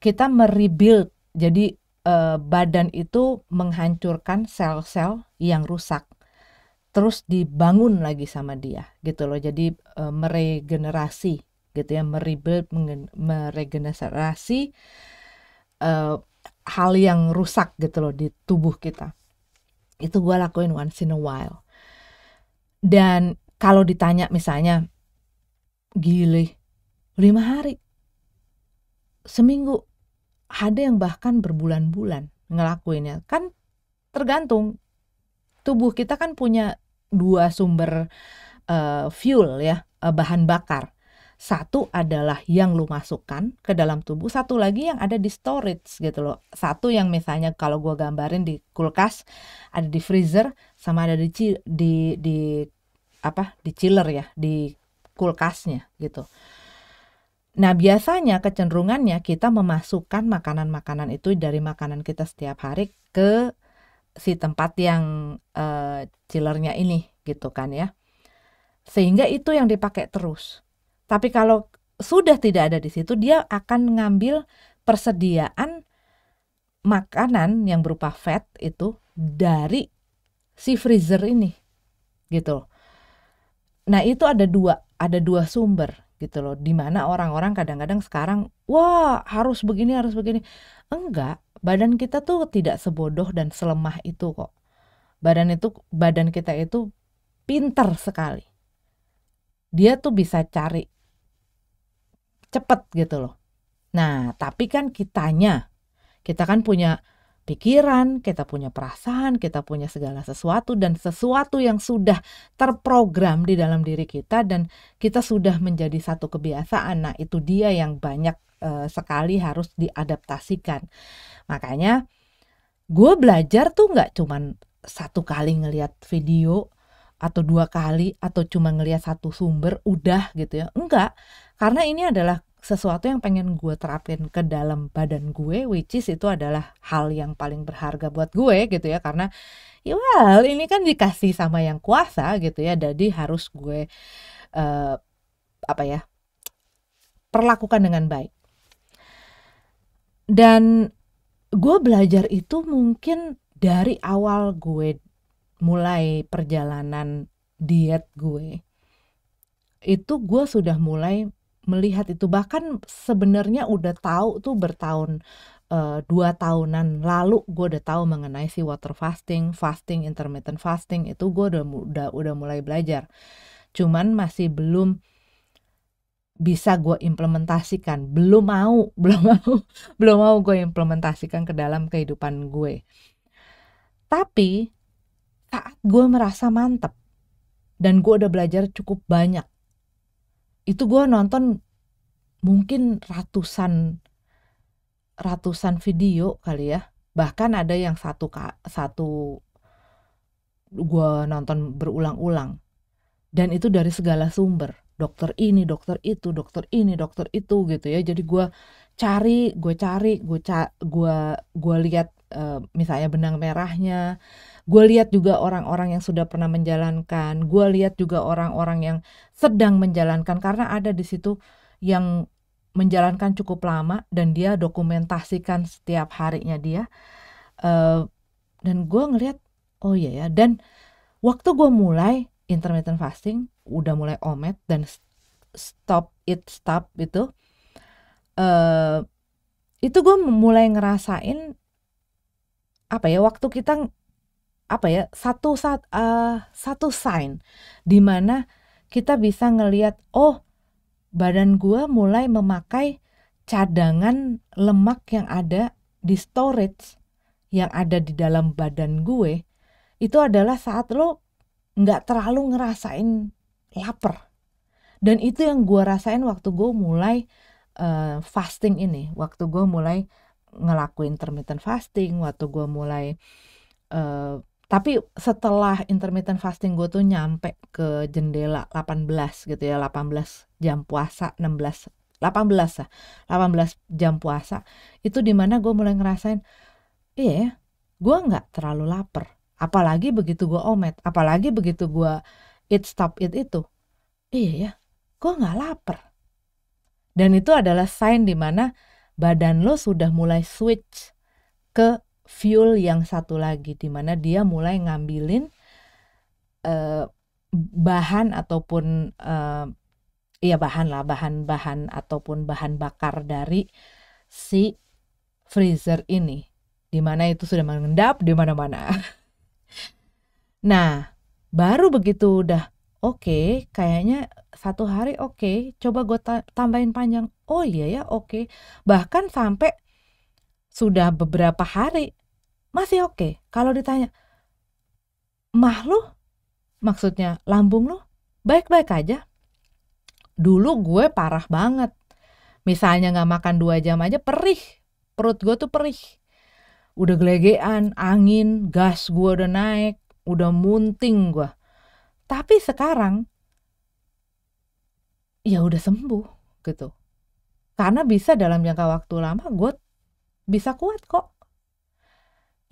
kita merebuild jadi uh, badan itu menghancurkan sel-sel yang rusak terus dibangun lagi sama dia gitu loh jadi e, meregenerasi gitu ya merebuild meregenerasi e, hal yang rusak gitu loh di tubuh kita itu gue lakuin once in a while dan kalau ditanya misalnya gile lima hari seminggu ada yang bahkan berbulan-bulan ngelakuinnya kan tergantung tubuh kita kan punya dua sumber uh, fuel ya, uh, bahan bakar. Satu adalah yang lu masukkan ke dalam tubuh, satu lagi yang ada di storage gitu loh. Satu yang misalnya kalau gua gambarin di kulkas, ada di freezer, sama ada di di di apa? di chiller ya, di kulkasnya gitu. Nah, biasanya kecenderungannya kita memasukkan makanan-makanan itu dari makanan kita setiap hari ke si tempat yang uh, chillernya ini gitu kan ya. Sehingga itu yang dipakai terus. Tapi kalau sudah tidak ada di situ, dia akan ngambil persediaan makanan yang berupa fat itu dari si freezer ini gitu. Nah, itu ada dua, ada dua sumber gitu loh. Dimana orang-orang kadang-kadang sekarang, wah harus begini, harus begini. Enggak, badan kita tuh tidak sebodoh dan selemah itu kok. Badan itu badan kita itu pinter sekali. Dia tuh bisa cari cepet gitu loh. Nah, tapi kan kitanya, kita kan punya pikiran, kita punya perasaan, kita punya segala sesuatu dan sesuatu yang sudah terprogram di dalam diri kita dan kita sudah menjadi satu kebiasaan. Nah, itu dia yang banyak e, sekali harus diadaptasikan. Makanya gue belajar tuh nggak cuman satu kali ngelihat video atau dua kali atau cuma ngelihat satu sumber udah gitu ya enggak karena ini adalah sesuatu yang pengen gue terapin ke dalam badan gue which is itu adalah hal yang paling berharga buat gue gitu ya karena ya well ini kan dikasih sama yang kuasa gitu ya jadi harus gue uh, apa ya perlakukan dengan baik dan gue belajar itu mungkin dari awal gue mulai perjalanan diet gue itu gue sudah mulai melihat itu bahkan sebenarnya udah tahu tuh bertahun uh, dua tahunan lalu gue udah tahu mengenai si water fasting, fasting intermittent fasting itu gue udah udah udah mulai belajar. Cuman masih belum bisa gue implementasikan, belum mau, belum mau, belum mau gue implementasikan ke dalam kehidupan gue. Tapi saat gue merasa mantep dan gue udah belajar cukup banyak itu gue nonton mungkin ratusan ratusan video kali ya bahkan ada yang satu satu gue nonton berulang-ulang dan itu dari segala sumber dokter ini dokter itu dokter ini dokter itu gitu ya jadi gue cari gue cari gue gua gue gue lihat Eh, misalnya benang merahnya gue lihat juga orang-orang yang sudah pernah menjalankan gue lihat juga orang-orang yang sedang menjalankan karena ada di situ yang menjalankan cukup lama dan dia dokumentasikan setiap harinya dia uh, dan gue ngeliat, oh iya ya dan waktu gue mulai intermittent fasting udah mulai omet dan stop it stop itu uh, itu gue mulai ngerasain apa ya waktu kita apa ya satu saat uh, eh, satu sign di mana kita bisa ngelihat oh badan gua mulai memakai cadangan lemak yang ada di storage yang ada di dalam badan gue itu adalah saat lo nggak terlalu ngerasain lapar dan itu yang gue rasain waktu gue mulai uh, fasting ini waktu gue mulai ngelakuin intermittent fasting waktu gue mulai uh, tapi setelah intermittent fasting gue tuh nyampe ke jendela 18 gitu ya 18 jam puasa 16 18 lah 18 jam puasa itu dimana gue mulai ngerasain iya yeah, gue nggak terlalu lapar apalagi begitu gue omet apalagi begitu gue eat stop eat itu iya yeah, ya gue nggak lapar dan itu adalah sign dimana badan lo sudah mulai switch ke fuel yang satu lagi di mana dia mulai ngambilin uh, bahan ataupun uh, ya bahan lah bahan-bahan ataupun bahan bakar dari si freezer ini di mana itu sudah mengendap di mana-mana nah baru begitu udah oke okay, kayaknya satu hari oke okay, coba gue ta tambahin panjang oh iya ya oke okay. bahkan sampai sudah beberapa hari masih oke okay. kalau ditanya mah lu maksudnya lambung lu baik-baik aja dulu gue parah banget misalnya nggak makan dua jam aja perih perut gue tuh perih udah gelegean angin gas gue udah naik udah munting gue tapi sekarang ya udah sembuh gitu karena bisa dalam jangka waktu lama gue bisa kuat kok.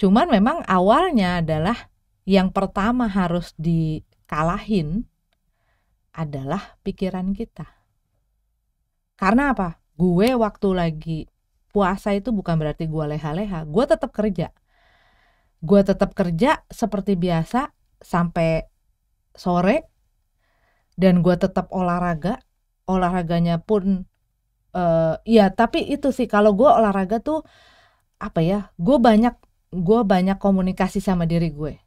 Cuman memang awalnya adalah yang pertama harus dikalahin adalah pikiran kita. Karena apa? Gue waktu lagi puasa itu bukan berarti gue leha-leha. Gue tetap kerja. Gue tetap kerja seperti biasa sampai sore dan gue tetap olahraga olahraganya pun uh, ya tapi itu sih kalau gue olahraga tuh apa ya gue banyak gue banyak komunikasi sama diri gue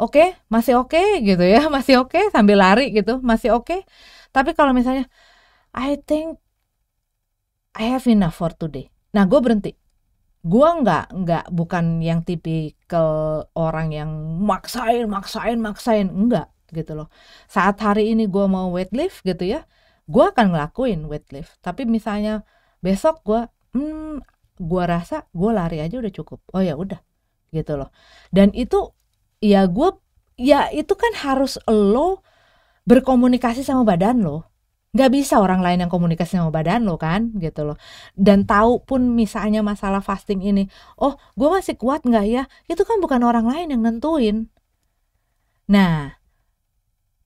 oke okay, masih oke okay, gitu ya masih oke okay, sambil lari gitu masih oke okay. tapi kalau misalnya I think I have enough for today nah gue berhenti gue nggak nggak bukan yang tipikal orang yang maksain maksain maksain enggak gitu loh saat hari ini gue mau weight lift gitu ya gue akan ngelakuin weightlift tapi misalnya besok gue hmm, gue rasa gue lari aja udah cukup oh ya udah gitu loh dan itu ya gue ya itu kan harus lo berkomunikasi sama badan lo nggak bisa orang lain yang komunikasi sama badan lo kan gitu loh dan tahu pun misalnya masalah fasting ini oh gue masih kuat nggak ya itu kan bukan orang lain yang nentuin nah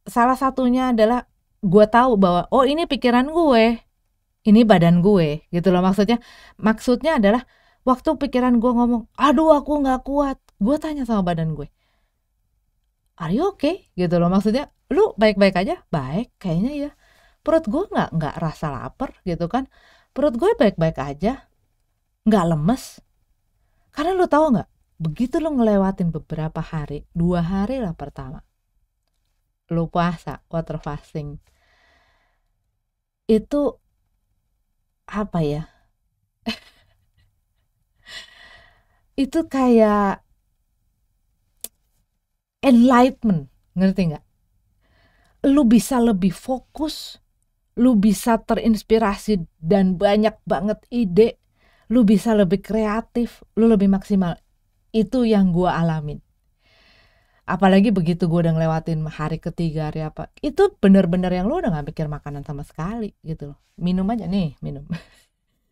salah satunya adalah gue tahu bahwa oh ini pikiran gue ini badan gue gitu loh maksudnya maksudnya adalah waktu pikiran gue ngomong aduh aku nggak kuat gue tanya sama badan gue are you okay gitu loh maksudnya lu baik-baik aja baik kayaknya ya perut gue nggak nggak rasa lapar gitu kan perut gue baik-baik aja nggak lemes karena lu tahu nggak begitu lu ngelewatin beberapa hari dua hari lah pertama lu puasa water fasting itu apa ya? itu kayak enlightenment, ngerti nggak? Lu bisa lebih fokus, lu bisa terinspirasi dan banyak banget ide, lu bisa lebih kreatif, lu lebih maksimal. Itu yang gua alamin apalagi begitu gue udah ngelewatin hari ketiga hari apa itu bener-bener yang lu udah gak mikir makanan sama sekali gitu loh minum aja nih minum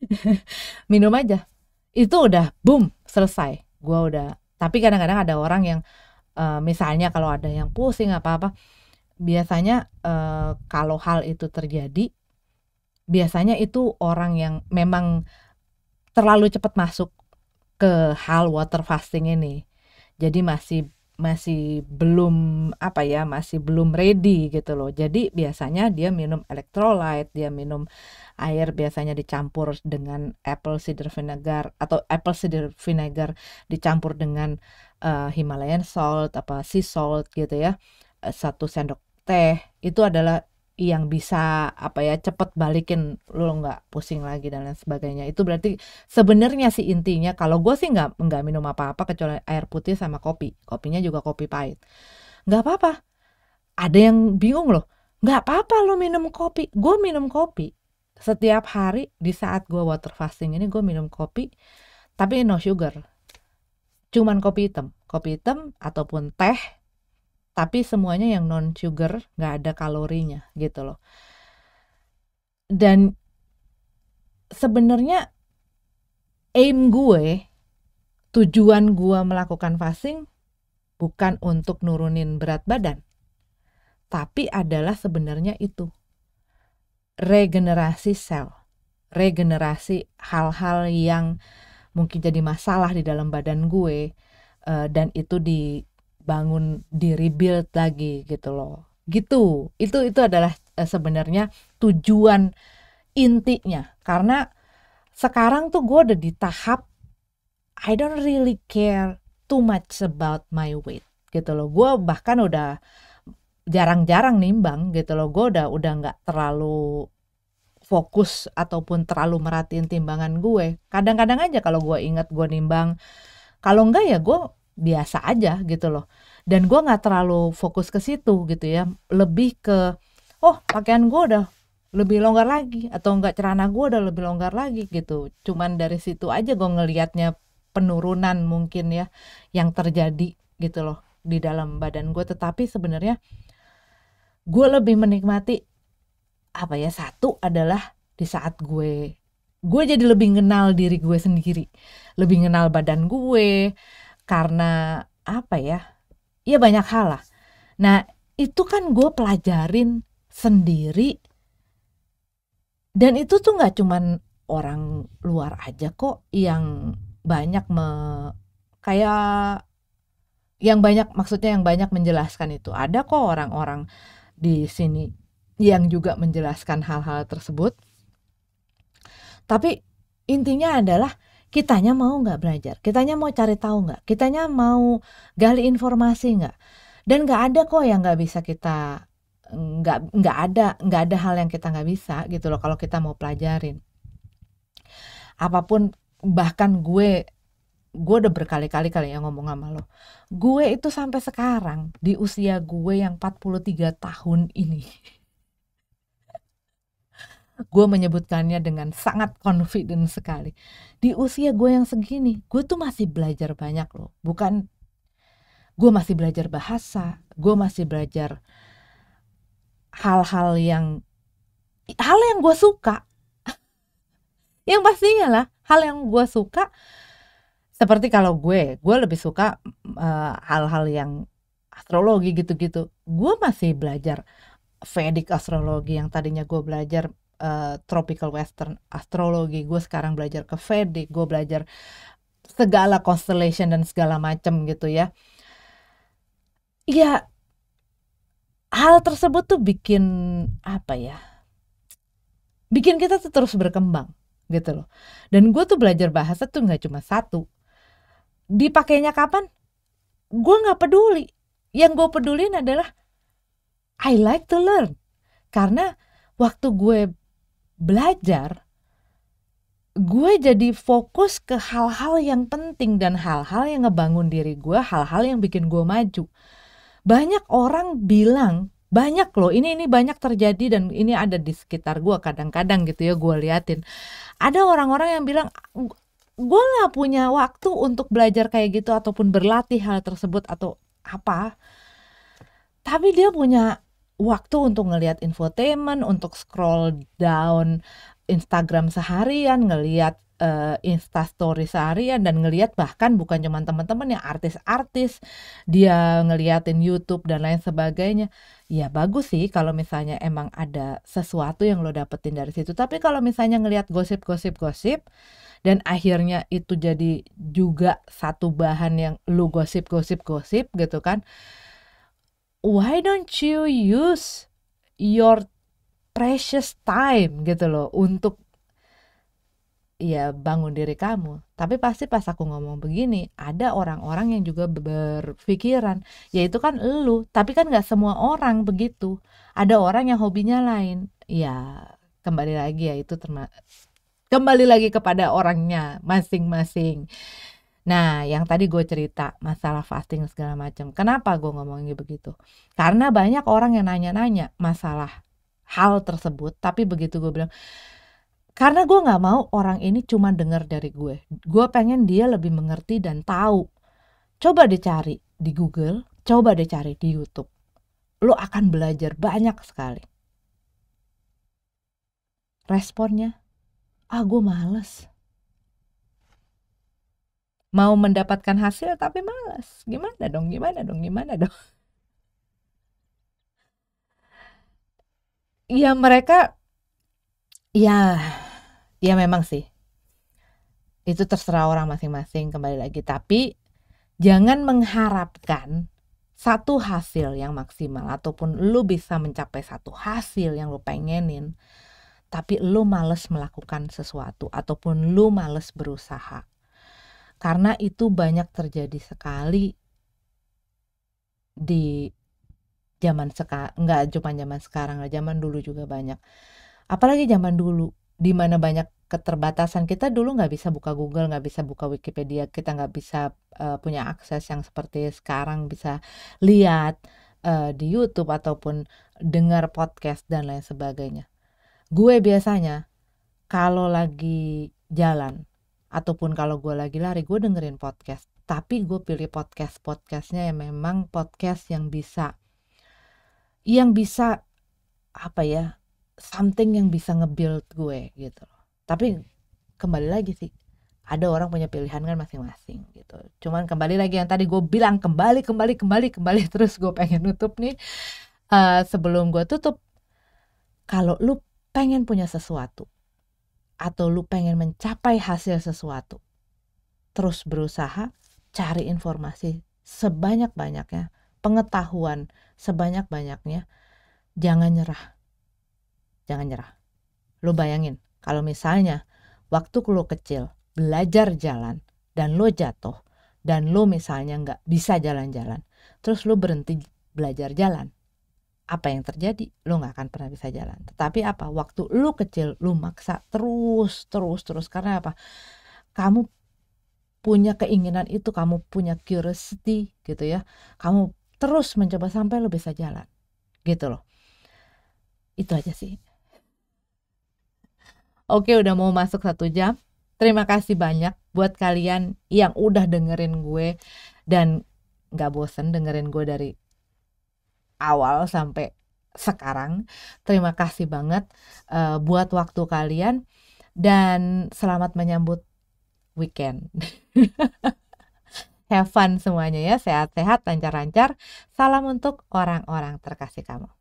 minum aja itu udah boom selesai gue udah tapi kadang-kadang ada orang yang uh, misalnya kalau ada yang pusing apa apa biasanya uh, kalau hal itu terjadi biasanya itu orang yang memang terlalu cepat masuk ke hal water fasting ini jadi masih masih belum apa ya masih belum ready gitu loh jadi biasanya dia minum elektrolit dia minum air biasanya dicampur dengan apple cider vinegar atau apple cider vinegar dicampur dengan uh, Himalayan salt apa sea salt gitu ya eh, satu sendok teh itu adalah yang bisa apa ya cepet balikin lo nggak pusing lagi dan lain sebagainya itu berarti sebenarnya sih intinya kalau gue sih nggak nggak minum apa-apa kecuali air putih sama kopi kopinya juga kopi pahit nggak apa-apa ada yang bingung loh nggak apa-apa lu minum kopi gue minum kopi setiap hari di saat gue water fasting ini gue minum kopi tapi no sugar cuman kopi hitam kopi hitam ataupun teh tapi semuanya yang non sugar nggak ada kalorinya gitu loh dan sebenarnya aim gue tujuan gue melakukan fasting bukan untuk nurunin berat badan tapi adalah sebenarnya itu regenerasi sel regenerasi hal-hal yang mungkin jadi masalah di dalam badan gue eh, dan itu di bangun di rebuild lagi gitu loh gitu itu itu adalah eh, sebenarnya tujuan intinya karena sekarang tuh gue udah di tahap I don't really care too much about my weight gitu loh gue bahkan udah jarang-jarang nimbang gitu loh gue udah udah nggak terlalu fokus ataupun terlalu merhatiin timbangan gue kadang-kadang aja kalau gue inget gue nimbang kalau enggak ya gue biasa aja gitu loh dan gue nggak terlalu fokus ke situ gitu ya lebih ke oh pakaian gue udah lebih longgar lagi atau enggak cerana gue udah lebih longgar lagi gitu cuman dari situ aja gue ngelihatnya penurunan mungkin ya yang terjadi gitu loh di dalam badan gue tetapi sebenarnya gue lebih menikmati apa ya satu adalah di saat gue gue jadi lebih kenal diri gue sendiri lebih kenal badan gue karena apa ya? Ya banyak hal lah. Nah itu kan gue pelajarin sendiri dan itu tuh nggak cuman orang luar aja kok yang banyak me, kayak yang banyak maksudnya yang banyak menjelaskan itu ada kok orang-orang di sini yang juga menjelaskan hal-hal tersebut tapi intinya adalah kitanya mau nggak belajar, kitanya mau cari tahu nggak, kitanya mau gali informasi nggak, dan nggak ada kok yang nggak bisa kita nggak nggak ada nggak ada hal yang kita nggak bisa gitu loh kalau kita mau pelajarin apapun bahkan gue gue udah berkali-kali kali yang ngomong sama lo gue itu sampai sekarang di usia gue yang 43 tahun ini gue menyebutkannya dengan sangat confident sekali di usia gue yang segini gue tuh masih belajar banyak loh bukan gue masih belajar bahasa gue masih belajar hal-hal yang hal yang gue suka yang pastinya lah hal yang gue suka seperti kalau gue gue lebih suka eh, hal-hal uh, yang astrologi gitu-gitu gue masih belajar Vedic astrologi yang tadinya gue belajar uh, tropical western astrologi gue sekarang belajar ke Vedic gue belajar segala constellation dan segala macam gitu ya ya hal tersebut tuh bikin apa ya bikin kita tuh terus berkembang gitu loh dan gue tuh belajar bahasa tuh nggak cuma satu dipakainya kapan gue nggak peduli yang gue pedulin adalah I like to learn karena waktu gue belajar, gue jadi fokus ke hal-hal yang penting dan hal-hal yang ngebangun diri gue, hal-hal yang bikin gue maju. Banyak orang bilang, banyak loh, ini ini banyak terjadi dan ini ada di sekitar gue kadang-kadang gitu ya gue liatin. Ada orang-orang yang bilang gue gak punya waktu untuk belajar kayak gitu ataupun berlatih hal tersebut atau apa. Tapi dia punya waktu untuk ngelihat infotainment, untuk scroll down Instagram seharian, ngelihat uh, Story seharian dan ngelihat bahkan bukan cuma teman-teman yang artis-artis dia ngeliatin YouTube dan lain sebagainya ya bagus sih kalau misalnya emang ada sesuatu yang lo dapetin dari situ tapi kalau misalnya ngelihat gosip-gosip-gosip dan akhirnya itu jadi juga satu bahan yang lu gosip-gosip-gosip gitu kan why don't you use your precious time gitu loh untuk ya bangun diri kamu. Tapi pasti pas aku ngomong begini, ada orang-orang yang juga berpikiran, yaitu kan elu, tapi kan nggak semua orang begitu. Ada orang yang hobinya lain. Ya, kembali lagi ya itu terma kembali lagi kepada orangnya masing-masing. Nah, yang tadi gue cerita masalah fasting segala macam. Kenapa gue ngomongnya begitu? Karena banyak orang yang nanya-nanya masalah hal tersebut, tapi begitu gue bilang, karena gue nggak mau orang ini cuma dengar dari gue. Gue pengen dia lebih mengerti dan tahu. Coba dicari di Google, coba dicari di YouTube. Lo akan belajar banyak sekali. Responnya, ah gue males mau mendapatkan hasil tapi malas. Gimana dong? Gimana dong? Gimana dong? Ya mereka ya ya memang sih. Itu terserah orang masing-masing kembali lagi, tapi jangan mengharapkan satu hasil yang maksimal ataupun lu bisa mencapai satu hasil yang lu pengenin tapi lu males melakukan sesuatu ataupun lu males berusaha karena itu banyak terjadi sekali di zaman sekarang nggak cuma zaman sekarang zaman dulu juga banyak apalagi zaman dulu di mana banyak keterbatasan kita dulu nggak bisa buka Google nggak bisa buka Wikipedia kita nggak bisa uh, punya akses yang seperti sekarang bisa lihat uh, di YouTube ataupun dengar podcast dan lain sebagainya gue biasanya kalau lagi jalan ataupun kalau gue lagi lari gue dengerin podcast tapi gue pilih podcast podcastnya yang memang podcast yang bisa yang bisa apa ya something yang bisa ngebuild gue gitu tapi kembali lagi sih ada orang punya pilihan kan masing-masing gitu cuman kembali lagi yang tadi gue bilang kembali kembali kembali kembali terus gue pengen nutup nih uh, sebelum gue tutup kalau lu pengen punya sesuatu atau lu pengen mencapai hasil sesuatu, terus berusaha cari informasi sebanyak-banyaknya, pengetahuan sebanyak-banyaknya, jangan nyerah. Jangan nyerah. Lu bayangin, kalau misalnya waktu lu kecil belajar jalan dan lu jatuh dan lu misalnya nggak bisa jalan-jalan, terus lu berhenti belajar jalan, apa yang terjadi lo nggak akan pernah bisa jalan tetapi apa waktu lo kecil lo maksa terus terus terus karena apa kamu punya keinginan itu kamu punya curiosity gitu ya kamu terus mencoba sampai lo bisa jalan gitu loh itu aja sih oke udah mau masuk satu jam terima kasih banyak buat kalian yang udah dengerin gue dan nggak bosen dengerin gue dari awal sampai sekarang. Terima kasih banget uh, buat waktu kalian dan selamat menyambut weekend. Have fun semuanya ya, sehat-sehat, lancar-lancar. Salam untuk orang-orang terkasih kamu.